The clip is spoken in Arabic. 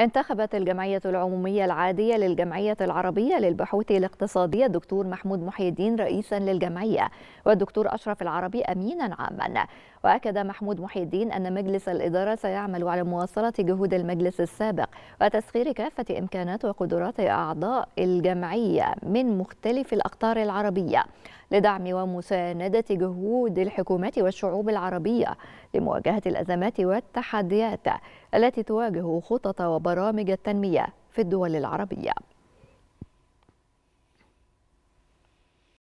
انتخبت الجمعية العمومية العادية للجمعية العربية للبحوث الاقتصادية الدكتور محمود محي الدين رئيسا للجمعية والدكتور أشرف العربي أمينا عاما وأكد محمود محي الدين أن مجلس الإدارة سيعمل على مواصلة جهود المجلس السابق وتسخير كافة إمكانات وقدرات أعضاء الجمعية من مختلف الأقطار العربية لدعم ومساندة جهود الحكومات والشعوب العربية لمواجهة الأزمات والتحديات التي تواجه خطط وبرامج التنمية في الدول العربية